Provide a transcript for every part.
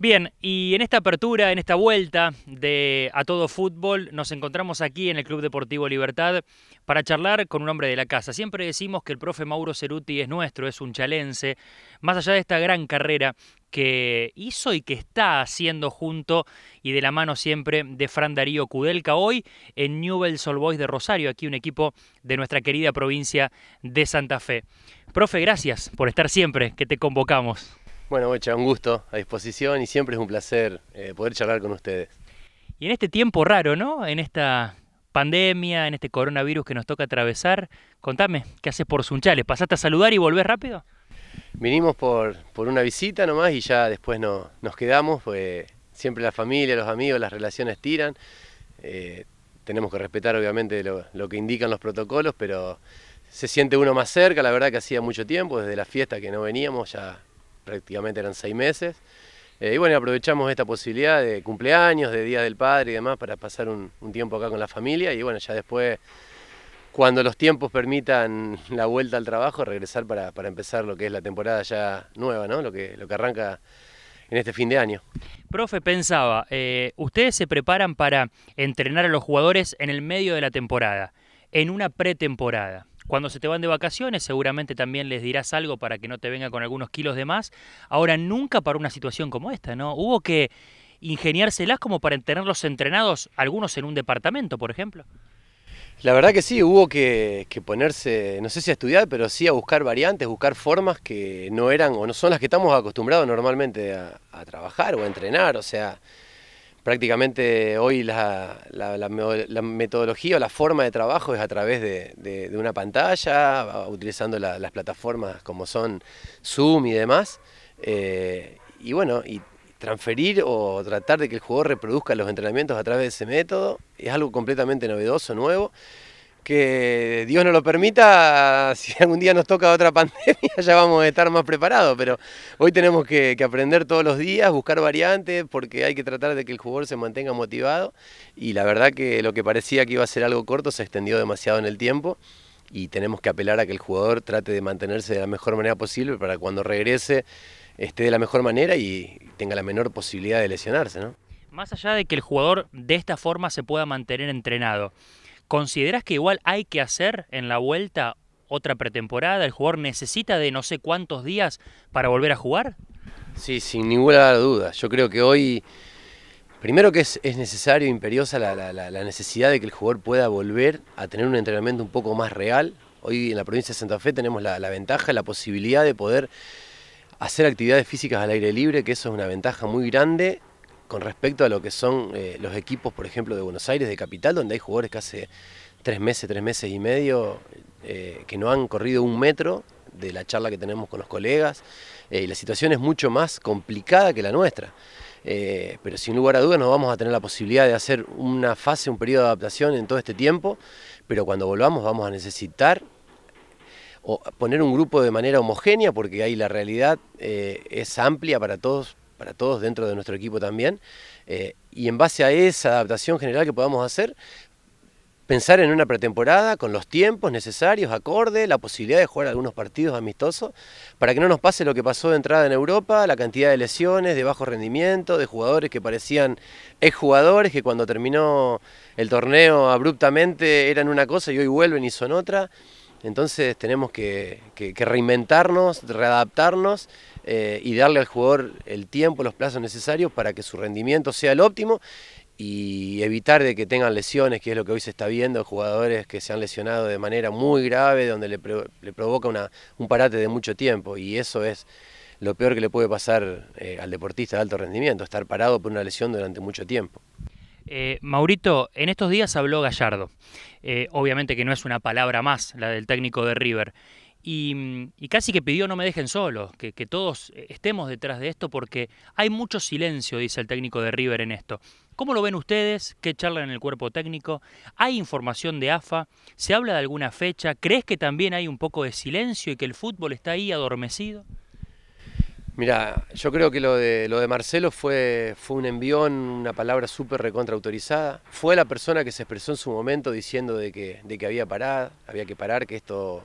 Bien, y en esta apertura, en esta vuelta de A Todo Fútbol, nos encontramos aquí en el Club Deportivo Libertad para charlar con un hombre de la casa. Siempre decimos que el profe Mauro Ceruti es nuestro, es un chalense. Más allá de esta gran carrera que hizo y que está haciendo junto y de la mano siempre de Fran Darío Cudelca hoy en Newell's Old Boys de Rosario, aquí un equipo de nuestra querida provincia de Santa Fe. Profe, gracias por estar siempre, que te convocamos. Bueno, Bocha, un gusto, a disposición y siempre es un placer eh, poder charlar con ustedes. Y en este tiempo raro, ¿no? En esta pandemia, en este coronavirus que nos toca atravesar, contame, ¿qué haces por Sunchales? ¿Pasaste a saludar y volvés rápido? vinimos por, una visita nomás y ya después nos quedamos, pues siempre la familia, los amigos, las relaciones tiran. Eh, tenemos que respetar obviamente lo, que indican los protocolos, pero se siente uno más cerca, la verdad que hacía mucho tiempo, desde la fiesta que no veníamos, ya prácticamente eran seis meses. Eh, y bueno, aprovechamos esta posibilidad de cumpleaños, de Día del Padre y demás para pasar un, un tiempo acá con la familia y bueno, ya después cuando los tiempos permitan la vuelta al trabajo, regresar para, para empezar lo que es la temporada ya nueva, ¿no? Lo que, lo que arranca en este fin de año. Profe, pensaba, eh, ustedes se preparan para entrenar a los jugadores en el medio de la temporada, en una pretemporada. Cuando se te van de vacaciones, seguramente también les dirás algo para que no te venga con algunos kilos de más. Ahora, nunca para una situación como esta, ¿no? Hubo que ingeniárselas como para tenerlos entrenados, algunos en un departamento, por ejemplo. La verdad que sí, hubo que, ponerse, no sé si a estudiar, pero sí a buscar variantes, buscar formas que no eran o no son las que estamos acostumbrados normalmente a, trabajar o a entrenar. O sea, prácticamente hoy la, metodología o la forma de trabajo es a través de, una pantalla, utilizando las plataformas como son Zoom y demás. Eh, y bueno, y transferir o tratar de que el jugador reproduzca los entrenamientos a través de ese método. Es algo completamente novedoso, nuevo. Que Dios no lo permita, si algún día nos toca otra pandemia ya vamos a estar más preparados, pero hoy tenemos que, que aprender todos los días, buscar variantes, porque hay que tratar de que el jugador se mantenga motivado y la verdad que lo que parecía que iba a ser algo corto se extendió demasiado en el tiempo y tenemos que apelar a que el jugador trate de mantenerse de la mejor manera posible para cuando regrese esté de la mejor manera y tenga la menor posibilidad de lesionarse, ¿no? Más allá de que el jugador de esta forma se pueda mantener entrenado, ¿consideras que igual hay que hacer en la vuelta otra pretemporada? ¿El jugador necesita de no sé cuántos días para volver a jugar? Sí, sin ninguna duda. Yo creo que hoy, primero que es, es necesario, e imperiosa la, necesidad de que el jugador pueda volver a tener un entrenamiento un poco más real. Hoy en la provincia de Santa Fe tenemos la, la ventaja, la posibilidad de poder hacer actividades físicas al aire libre, que eso es una ventaja muy grande con respecto a lo que son eh, los equipos, por ejemplo, de Buenos Aires, de Capital, donde hay jugadores que hace tres meses, tres meses y medio, eh, que no han corrido un metro de la charla que tenemos con los colegas, eh, y la situación es mucho más complicada que la nuestra. pero sin lugar a dudas nos vamos a tener la posibilidad de hacer una fase, un periodo de adaptación en todo este tiempo, pero cuando volvamos vamos a necesitar o poner un grupo de manera homogénea, porque ahí la realidad eh, es amplia para todos, para todos dentro de nuestro equipo también, eh, y en base a esa adaptación general que podamos hacer, pensar en una pretemporada con los tiempos necesarios, acorde, la posibilidad de jugar algunos partidos amistosos, para que no nos pase lo que pasó de entrada en Europa, la cantidad de lesiones, de bajo rendimiento, de jugadores que parecían exjugadores, que cuando terminó el torneo abruptamente eran una cosa y hoy vuelven y son otra. Entonces tenemos que, reinventarnos, readaptarnos eh, y darle al jugador el tiempo, los plazos necesarios para que su rendimiento sea el óptimo y evitar de que tengan lesiones, que es lo que hoy se está viendo, jugadores que se han lesionado de manera muy grave, donde le, provoca un parate de mucho tiempo y eso es lo peor que le puede pasar eh, al deportista de alto rendimiento, estar parado por una lesión durante mucho tiempo. Eh, Maurito, en estos días habló Gallardo. Eh, obviamente que no es una palabra más la del técnico de River. Y, mm, casi que pidió no me dejen solos, que, todos eh, estemos detrás de esto porque hay mucho silencio, dice el técnico de River en esto. ¿Cómo lo ven ustedes? ¿Qué charla en el cuerpo técnico? ¿Hay información de AFA? ¿Se habla de alguna fecha? ¿Crees que también hay un poco de silencio y que el fútbol está ahí adormecido? Mira, yo creo que lo de, lo de Marcelo fue, fue un envión, una palabra súper recontraautorizada. Fue la persona que se expresó en su momento diciendo de que, de que había parado, había que parar, que esto,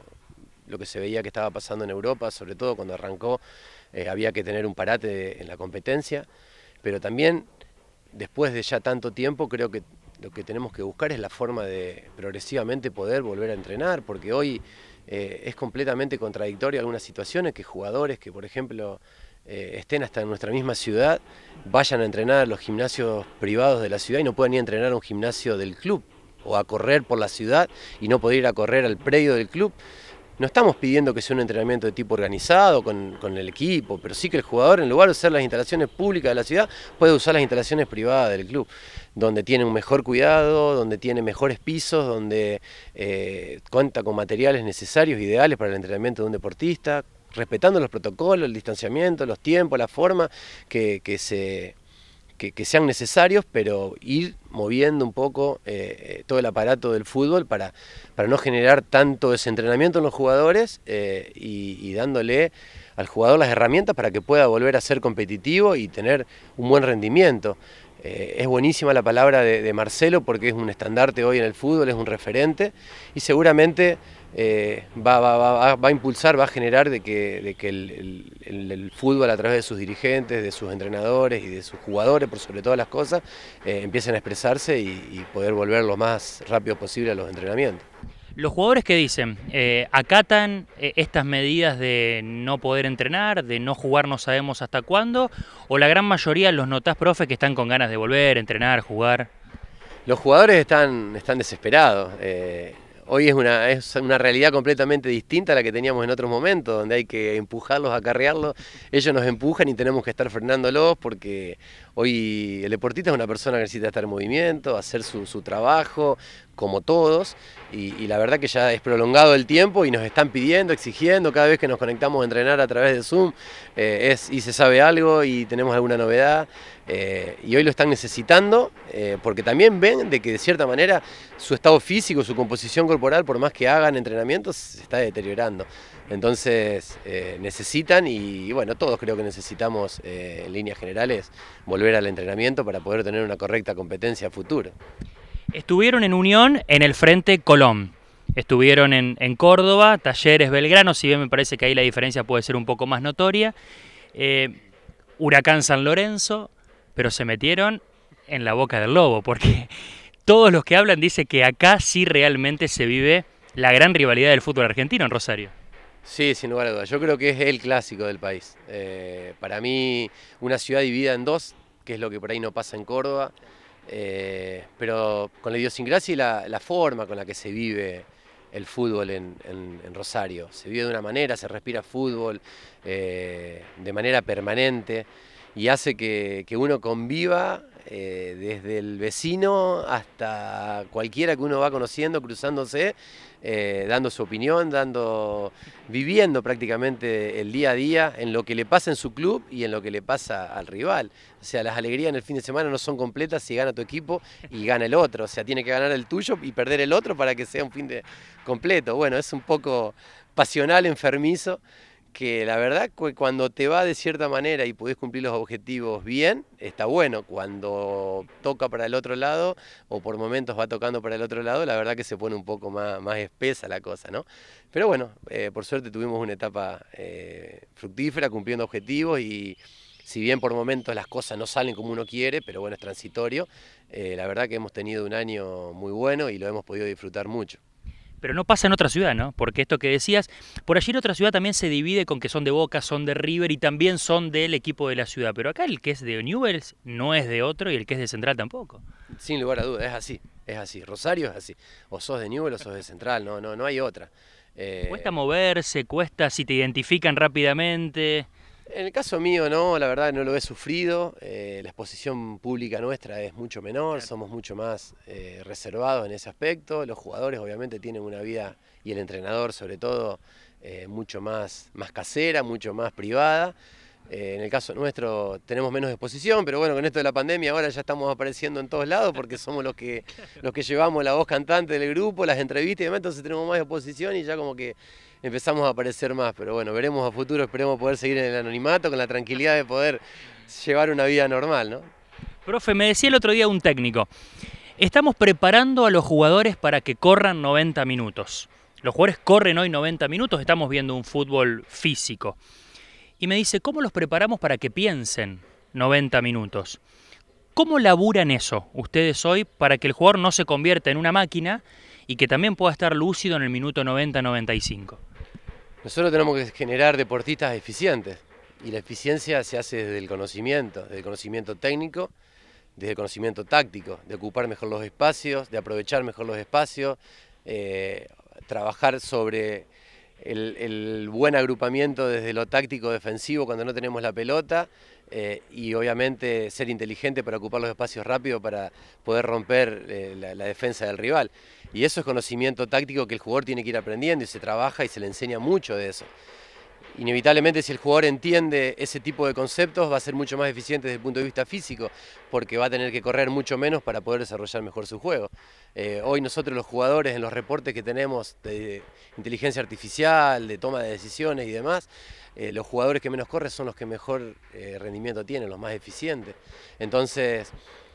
lo que se veía que estaba pasando en Europa, sobre todo cuando arrancó, eh, había que tener un parate en la competencia. Pero también, después de ya tanto tiempo, creo que lo que tenemos que buscar es la forma de progresivamente poder volver a entrenar, porque hoy eh, es completamente contradictorio algunas situaciones que jugadores que, por ejemplo, eh, estén hasta en nuestra misma ciudad, vayan a entrenar a los gimnasios privados de la ciudad y no puedan ir a entrenar a un gimnasio del club o a correr por la ciudad y no poder ir a correr al predio del club. No estamos pidiendo que sea un entrenamiento de tipo organizado con, el equipo, pero sí que el jugador, en lugar de usar las instalaciones públicas de la ciudad, puede usar las instalaciones privadas del club, donde tiene un mejor cuidado, donde tiene mejores pisos, donde eh, cuenta con materiales necesarios, ideales para el entrenamiento de un deportista, respetando los protocolos, el distanciamiento, los tiempos, la forma que, sean necesarios, pero ir moviendo un poco eh, eh, todo el aparato del fútbol para, para no generar tanto desentrenamiento en los jugadores eh, y, dándole al jugador las herramientas para que pueda volver a ser competitivo y tener un buen rendimiento. Eh, es buenísima la palabra de, Marcelo porque es un estandarte hoy en el fútbol, es un referente y seguramente eh, va, a impulsar, va a generar de que, el, fútbol a través de sus dirigentes, de sus entrenadores y de sus jugadores, por sobre todas las cosas, eh, empiecen a expresarse y poder volver lo más rápido posible a los entrenamientos. Los jugadores que dicen, eh, acatan eh, estas medidas de no poder entrenar, de no jugar no sabemos hasta cuándo, o la gran mayoría los notas profe, que están con ganas de volver, entrenar, jugar. Los jugadores están, están desesperados. Eh, hoy es una, una realidad completamente distinta a la que teníamos en otros momentos, donde hay que empujarlos, acarrearlos. Ellos nos empujan y tenemos que estar frenándolos porque hoy el deportista es una persona que necesita estar en movimiento, hacer su, su trabajo, como todos, y, la verdad que ya es prolongado el tiempo y nos están pidiendo, exigiendo cada vez que nos conectamos a entrenar a través de Zoom, eh, y se sabe algo y tenemos alguna novedad, eh, y hoy lo están necesitando eh, porque también ven de que de cierta manera su estado físico, su composición corporal, por más que hagan entrenamiento, se está deteriorando. Entonces necesitan y, y, bueno, todos creo que necesitamos en líneas generales volver al entrenamiento para poder tener una correcta competencia futura. Estuvieron en unión en el Frente Colón. Estuvieron en, Córdoba, Talleres, Belgrano, si bien me parece que ahí la diferencia puede ser un poco más notoria. Eh, Huracán San Lorenzo, pero se metieron en la boca del lobo, porque todos los que hablan dicen que acá sí realmente se vive la gran rivalidad del fútbol argentino en Rosario. Sí, sin lugar a dudas. Yo creo que es el clásico del país. Eh, para mí, una ciudad dividida en dos, que es lo que por ahí no pasa en Córdoba. Eh, pero con la idiosincrasia y la, forma con la que se vive el fútbol en, Rosario. Se vive de una manera, se respira fútbol eh, de manera permanente y hace que uno conviva eh, desde el vecino hasta cualquiera que uno va conociendo, cruzándose, eh, dando su opinión, dando, viviendo prácticamente el día a día en lo que le pasa en su club y en lo que le pasa al rival. O sea, las alegrías en el fin de semana no son completas si gana tu equipo y gana el otro. O sea, tiene que ganar el tuyo y perder el otro para que sea un fin de completo. Bueno, es un poco pasional, enfermizo que la verdad cuando te va de cierta manera y podés cumplir los objetivos bien, está bueno. Cuando toca para el otro lado o por momentos va tocando para el otro lado, la verdad que se pone un poco más, espesa la cosa, ¿no? Pero bueno, eh, por suerte tuvimos una etapa eh, fructífera cumpliendo objetivos y si bien por momentos las cosas no salen como uno quiere, pero bueno, es transitorio, eh, la verdad que hemos tenido un año muy bueno y lo hemos podido disfrutar mucho. Pero no pasa en otra ciudad, ¿no? Porque esto que decías, por allí en otra ciudad también se divide con que son de Boca, son de River y también son del equipo de la ciudad. Pero acá el que es de Newells no es de otro y el que es de Central tampoco. Sin lugar a dudas, es así, es así. Rosario es así. O sos de Newells o sos de Central, no, no, no hay otra. Eh, cuesta moverse, cuesta si te identifican rápidamente. En el caso mío, no, la verdad no lo he sufrido. Eh, la exposición pública nuestra es mucho menor, somos mucho más eh, reservados en ese aspecto. Los jugadores obviamente tienen una vida, y el entrenador sobre todo, eh, mucho más, más casera, mucho más privada. en el caso nuestro tenemos menos exposición, pero bueno, con esto de la pandemia ahora ya estamos apareciendo en todos lados porque somos los que, los que llevamos la voz cantante del grupo, las entrevistas y demás, entonces tenemos más exposición y ya como que empezamos a aparecer más, pero bueno, veremos a futuro, esperemos poder seguir en el anonimato con la tranquilidad de poder llevar una vida normal, ¿no? Profe, me decía el otro día un técnico, estamos preparando a los jugadores para que corran 90 minutos. Los jugadores corren hoy 90 minutos, estamos viendo un fútbol físico. Y me dice, ¿cómo los preparamos para que piensen 90 minutos? ¿Cómo laburan eso ustedes hoy para que el jugador no se convierta en una máquina y que también pueda estar lúcido en el minuto 90-95? Nosotros tenemos que generar deportistas eficientes y la eficiencia se hace desde el conocimiento, desde el conocimiento técnico, desde el conocimiento táctico, de ocupar mejor los espacios, de aprovechar mejor los espacios, eh, trabajar sobre el, buen agrupamiento desde lo táctico defensivo cuando no tenemos la pelota eh, y obviamente ser inteligente para ocupar los espacios rápido para poder romper eh, la defensa del rival. Y eso es conocimiento táctico que el jugador tiene que ir aprendiendo y se trabaja y se le enseña mucho de eso. Inevitablemente si el jugador entiende ese tipo de conceptos va a ser mucho más eficiente desde el punto de vista físico porque va a tener que correr mucho menos para poder desarrollar mejor su juego. Eh, hoy nosotros los jugadores en los reportes que tenemos de inteligencia artificial, de toma de decisiones y demás, eh, los jugadores que menos corren son los que mejor eh, rendimiento tienen, los más eficientes. Entonces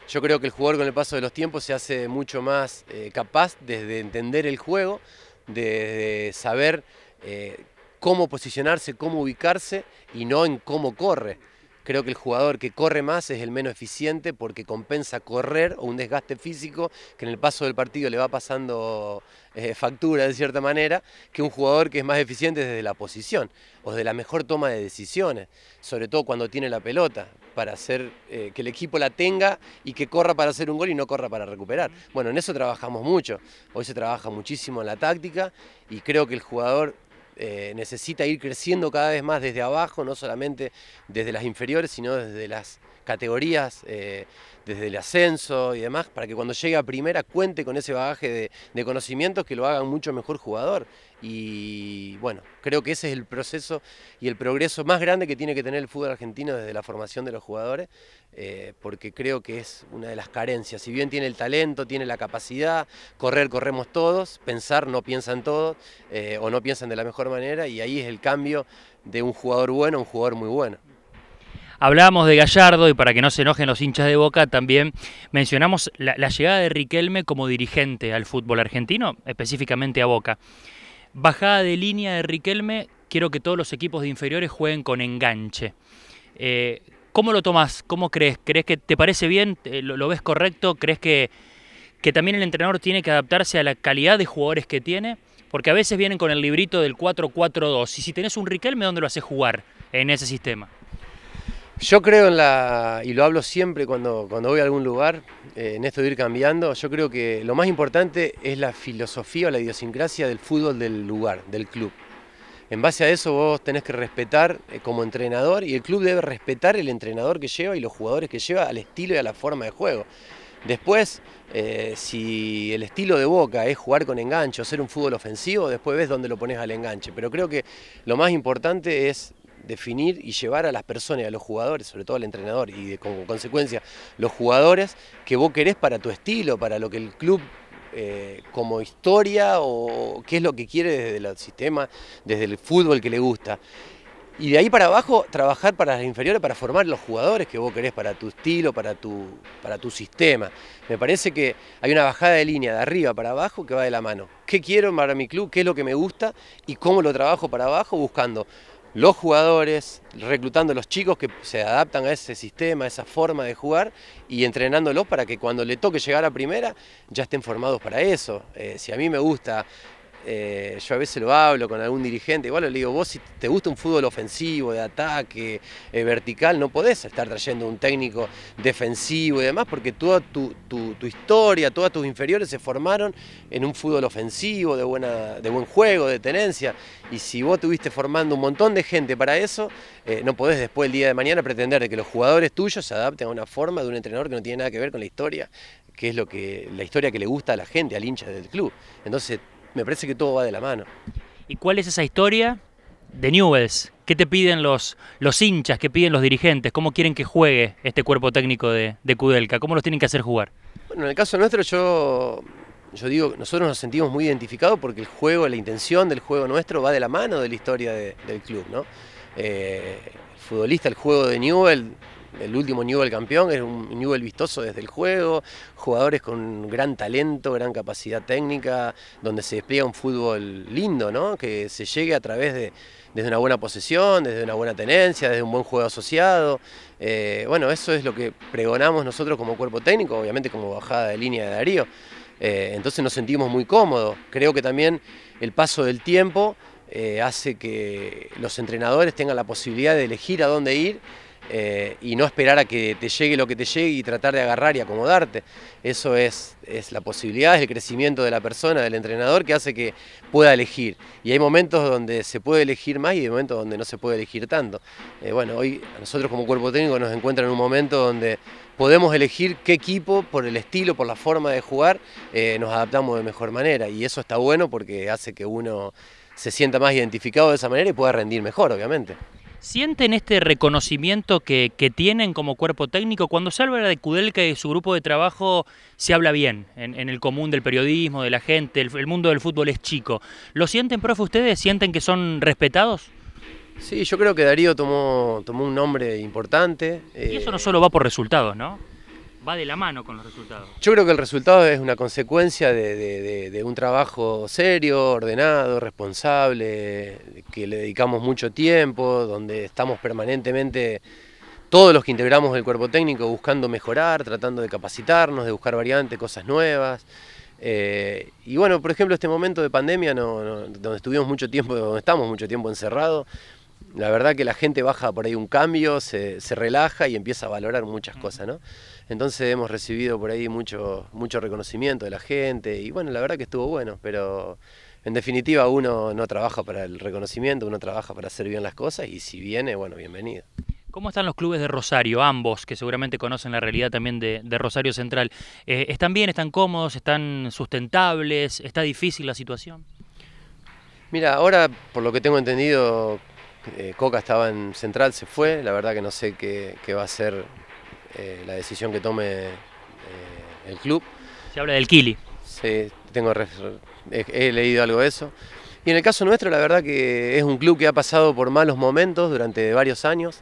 yo creo que el jugador con el paso de los tiempos se hace mucho más eh, capaz desde entender el juego, de, saber eh, cómo posicionarse, cómo ubicarse y no en cómo corre. Creo que el jugador que corre más es el menos eficiente porque compensa correr o un desgaste físico que en el paso del partido le va pasando eh, factura de cierta manera que un jugador que es más eficiente desde la posición o desde la mejor toma de decisiones, sobre todo cuando tiene la pelota para hacer eh, que el equipo la tenga y que corra para hacer un gol y no corra para recuperar. Bueno, en eso trabajamos mucho. Hoy se trabaja muchísimo en la táctica y creo que el jugador eh, necesita ir creciendo cada vez más desde abajo, no solamente desde las inferiores, sino desde las categorías, eh, desde el ascenso y demás, para que cuando llegue a primera cuente con ese bagaje de, de conocimientos que lo haga un mucho mejor jugador. Y bueno, creo que ese es el proceso y el progreso más grande que tiene que tener el fútbol argentino desde la formación de los jugadores, eh, porque creo que es una de las carencias. Si bien tiene el talento, tiene la capacidad, correr corremos todos, pensar no piensan todos eh, o no piensan de la mejor manera y ahí es el cambio de un jugador bueno a un jugador muy bueno. Hablábamos de Gallardo y para que no se enojen los hinchas de Boca también mencionamos la llegada de Riquelme como dirigente al fútbol argentino, específicamente a Boca. Bajada de línea de Riquelme, quiero que todos los equipos de inferiores jueguen con enganche. Eh, ¿Cómo lo tomas? ¿Cómo crees? ¿Crees que te parece bien? Eh, ¿Lo, ves correcto? ¿Crees que, que, también el entrenador tiene que adaptarse a la calidad de jugadores que tiene? Porque a veces vienen con el librito del 4-4-2. Y si tenés un Riquelme, ¿dónde lo haces jugar en ese sistema? Yo creo en la, y lo hablo siempre cuando, cuando voy a algún lugar, eh, en esto de ir cambiando, yo creo que lo más importante es la filosofía o la idiosincrasia del fútbol del lugar, del club. En base a eso vos tenés que respetar eh, como entrenador y el club debe respetar el entrenador que lleva y los jugadores que lleva al estilo y a la forma de juego. Después, eh, si el estilo de Boca es jugar con enganche o ser un fútbol ofensivo, después ves dónde lo pones al enganche. Pero creo que lo más importante es definir y llevar a las personas, a los jugadores, sobre todo al entrenador y de, como consecuencia los jugadores que vos querés para tu estilo, para lo que el club eh, como historia o qué es lo que quiere desde el sistema... desde el fútbol que le gusta. Y de ahí para abajo, trabajar para las inferiores, para formar los jugadores que vos querés para tu estilo, para tu, para tu sistema. Me parece que hay una bajada de línea de arriba para abajo que va de la mano. ¿Qué quiero para mi club? ¿Qué es lo que me gusta? ¿Y cómo lo trabajo para abajo? Buscando los jugadores, reclutando a los chicos que se adaptan a ese sistema, a esa forma de jugar y entrenándolos para que cuando le toque llegar a primera ya estén formados para eso. Eh, si a mí me gusta eh, yo a veces lo hablo con algún dirigente, igual le digo, vos si te gusta un fútbol ofensivo, de ataque, eh, vertical, no podés estar trayendo un técnico defensivo y demás, porque toda tu, historia, todas tus inferiores se formaron en un fútbol ofensivo, de, buena, de buen juego, de tenencia, y si vos tuviste formando un montón de gente para eso, eh, no podés después el día de mañana pretender que los jugadores tuyos se adapten a una forma de un entrenador que no tiene nada que ver con la historia que es lo que la historia que le gusta a la gente, al hincha del club. Entonces, me parece que todo va de la mano. ¿Y cuál es esa historia de Newells? ¿Qué te piden los, los hinchas? ¿Qué piden los dirigentes? ¿Cómo quieren que juegue este cuerpo técnico de, de ¿Cómo los tienen que hacer jugar? Bueno, en el caso nuestro yo, yo digo nosotros nos sentimos muy identificados porque el juego, la intención del juego nuestro va de la mano de la historia del club, ¿no? Eh, el futbolista, el juego de Newell el último Newell campeón, es un Newell vistoso desde el juego, jugadores con gran talento, gran capacidad técnica, donde se despliega un fútbol lindo, ¿no? Que se llegue a través de desde una buena posesión, desde una buena tenencia, desde un buen juego asociado. Eh, bueno, eso es lo que pregonamos nosotros como cuerpo técnico, obviamente como bajada de línea de Darío. Eh, entonces nos sentimos muy cómodos. Creo que también el paso del tiempo eh, hace que los entrenadores tengan la posibilidad de elegir a dónde ir eh, y no esperar a que te llegue lo que te llegue y tratar de agarrar y acomodarte. Eso es, la posibilidad, es el crecimiento de la persona, del entrenador, que hace que pueda elegir. Y hay momentos donde se puede elegir más y hay momentos donde no se puede elegir tanto. Eh, bueno, hoy nosotros como cuerpo técnico nos encuentran en un momento donde podemos elegir qué equipo, por el estilo, por la forma de jugar, eh, nos adaptamos de mejor manera. Y eso está bueno porque hace que uno se sienta más identificado de esa manera y pueda rendir mejor, obviamente. ¿Sienten este reconocimiento que, tienen como cuerpo técnico? Cuando se habla de Kudelka y su grupo de trabajo, se habla bien en, el común del periodismo, de la gente, el, mundo del fútbol es chico. ¿Lo sienten, profe, ustedes? ¿Sienten que son respetados? Sí, yo creo que Darío tomó, tomó un nombre importante. Y eso eh, no solo va por resultados, ¿no? va de la mano con los resultados. Yo creo que el resultado es una consecuencia de, un trabajo serio, ordenado, responsable, que le dedicamos mucho tiempo, donde estamos permanentemente todos los que integramos el cuerpo técnico buscando mejorar, tratando de capacitarnos, de buscar variantes, cosas nuevas. Eh, y bueno, por ejemplo, este momento de pandemia, donde estuvimos mucho tiempo, donde estamos mucho tiempo encerrados, la verdad que la gente baja por ahí un cambio, se, relaja y empieza a valorar muchas cosas, ¿no? Entonces hemos recibido por ahí mucho, mucho reconocimiento de la gente y bueno, la verdad que estuvo bueno, pero en definitiva uno no trabaja para el reconocimiento, uno trabaja para hacer bien las cosas y si viene, bueno, bienvenido. ¿Cómo están los clubes de Rosario, ambos, que seguramente conocen la realidad también de, Rosario Central? Eh, ¿Están bien, están cómodos, están sustentables? ¿Está difícil la situación? Mira, ahora por lo que tengo entendido, eh, Coca estaba en central, se fue. La verdad que no sé qué, va a ser eh, la decisión que tome eh, el club. Se habla del Kili. Sí, tengo, he, leído algo de eso. Y en el caso nuestro, la verdad que es un club que ha pasado por malos momentos durante varios años.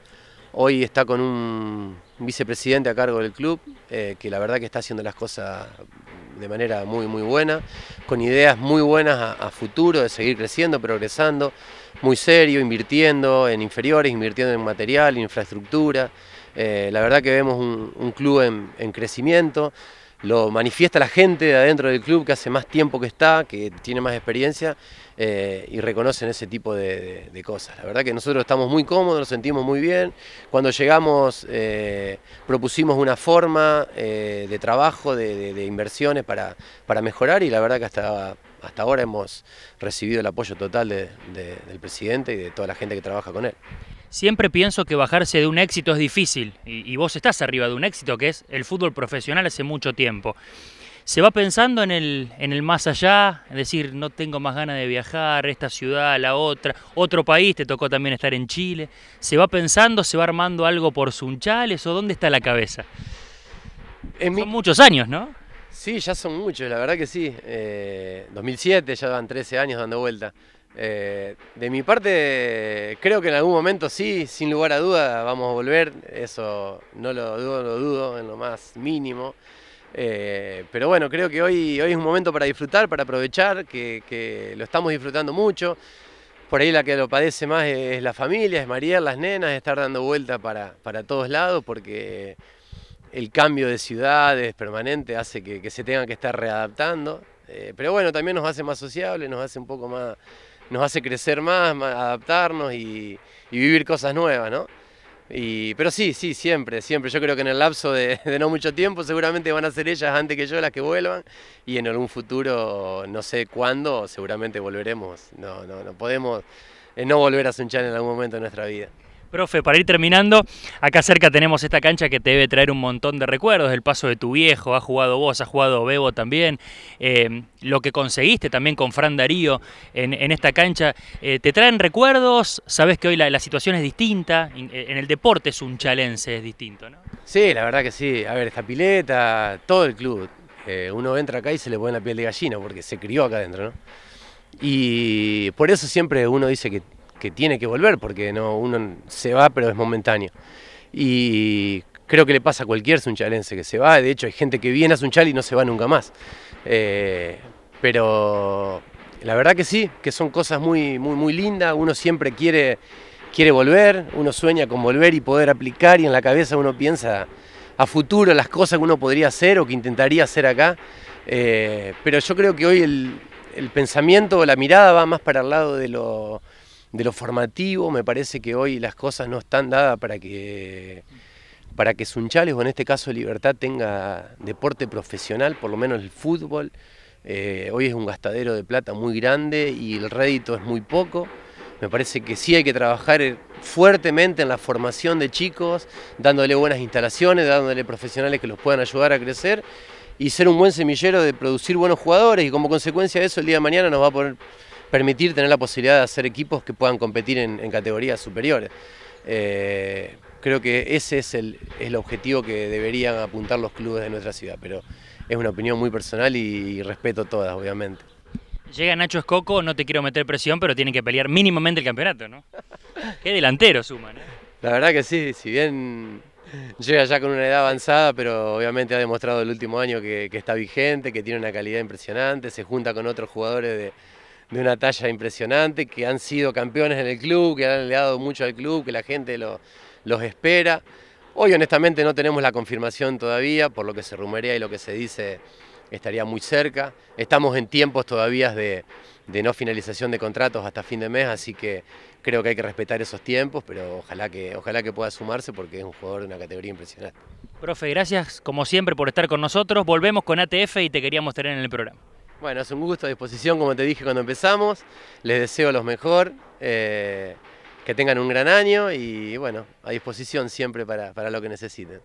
Hoy está con un vicepresidente a cargo del club, que la verdad que está haciendo las cosas de manera muy, muy buena, con ideas muy buenas a futuro, de seguir creciendo, progresando muy serio, invirtiendo en inferiores, invirtiendo en material, infraestructura. Eh, la verdad que vemos un, club en, crecimiento, lo manifiesta la gente de adentro del club que hace más tiempo que está, que tiene más experiencia eh, y reconocen ese tipo de, cosas. La verdad que nosotros estamos muy cómodos, nos sentimos muy bien. Cuando llegamos eh, propusimos una forma de trabajo, de, inversiones para, para mejorar y la verdad que hasta hasta ahora hemos recibido el apoyo total del presidente y de toda la gente que trabaja con él. Siempre pienso que bajarse de un éxito es difícil y, vos estás arriba de un éxito que es el fútbol profesional hace mucho tiempo. ¿Se va pensando en el, más allá? Es decir, no tengo más ganas de viajar, esta ciudad, la otra, otro país, te tocó también estar en Chile. ¿Se va pensando, se va armando algo por Sunchales o dónde está la cabeza? Son muchos años, ¿no? Sí, ya son muchos, la verdad que sí. 2007, eh, ya van 13 años dando vuelta. Eh, de mi parte, creo que en algún momento sí, sin lugar a duda, vamos a volver. Eso no lo dudo, lo dudo en lo más mínimo. Eh, pero bueno, creo que hoy, hoy es un momento para disfrutar, para aprovechar, que, lo estamos disfrutando mucho. Por ahí la que lo padece más es, la familia, es María, las nenas, estar dando vuelta para, para todos lados, porque el cambio de ciudades permanente hace que, se tengan que estar readaptando. Eh, pero bueno, también nos hace más sociables, nos hace un poco más, nos hace crecer más, adaptarnos y, vivir cosas nuevas, ¿no? Y, pero sí, sí, siempre, siempre. Yo creo que en el lapso de, no mucho tiempo seguramente van a ser ellas antes que yo las que vuelvan y en algún futuro, no sé cuándo, seguramente volveremos. No, no, no podemos eh, no volver a Sunchan en algún momento de nuestra vida. Profe, para ir terminando, acá cerca tenemos esta cancha que te debe traer un montón de recuerdos, el paso de tu viejo, ha jugado vos, ha jugado Bebo también, eh, lo que conseguiste también con Fran Darío en, esta cancha, eh, ¿te traen recuerdos? Sabes que hoy la, situación es distinta, en, el deporte es un chalense, es distinto, ¿no? Sí, la verdad que sí, a ver, esta pileta, todo el club, eh, uno entra acá y se le pone la piel de gallina porque se crió acá adentro, ¿no? Y por eso siempre uno dice que tiene que volver, porque no, uno se va, pero es momentáneo. Y creo que le pasa a cualquier sunchalense que se va. De hecho, hay gente que viene a Sunchal y no se va nunca más. Eh, pero la verdad que sí, que son cosas muy, muy, muy lindas. Uno siempre quiere, quiere volver, uno sueña con volver y poder aplicar. Y en la cabeza uno piensa a futuro las cosas que uno podría hacer o que intentaría hacer acá. Eh, pero yo creo que hoy el, el pensamiento o la mirada va más para el lado de lo de lo formativo, me parece que hoy las cosas no están dadas para que para que Sunchales o en este caso Libertad tenga deporte profesional, por lo menos el fútbol. Eh, hoy es un gastadero de plata muy grande y el rédito es muy poco. Me parece que sí hay que trabajar eh, fuertemente en la formación de chicos, dándole buenas instalaciones, dándole profesionales que los puedan ayudar a crecer y ser un buen semillero de producir buenos jugadores y como consecuencia de eso el día de mañana nos va a poner permitir tener la posibilidad de hacer equipos que puedan competir en, categorías superiores. Eh, creo que ese es el, objetivo que deberían apuntar los clubes de nuestra ciudad, pero es una opinión muy personal y, respeto todas, obviamente. Llega Nacho Escoco, no te quiero meter presión, pero tienen que pelear mínimamente el campeonato, ¿no? Qué delantero suma, ¿no? ¿eh? La verdad que sí, si bien llega ya con una edad avanzada, pero obviamente ha demostrado el último año que está vigente, que tiene una calidad impresionante, se junta con otros jugadores de, de una talla impresionante, que han sido campeones en el club, que han dado mucho al club, que la gente los espera. Hoy honestamente no tenemos la confirmación todavía, por lo que se rumorea y lo que se dice estaría muy cerca. Estamos en tiempos todavía de, no finalización de contratos hasta fin de mes, así que creo que hay que respetar esos tiempos, pero ojalá que, ojalá que pueda sumarse porque es un jugador de una categoría impresionante. Profe, gracias como siempre por estar con nosotros. Volvemos con ATF y te queríamos tener en el programa. Bueno, es un gusto a disposición, como te dije cuando empezamos. Les deseo lo mejor, eh, que tengan un gran año y bueno, a disposición siempre para, para lo que necesiten.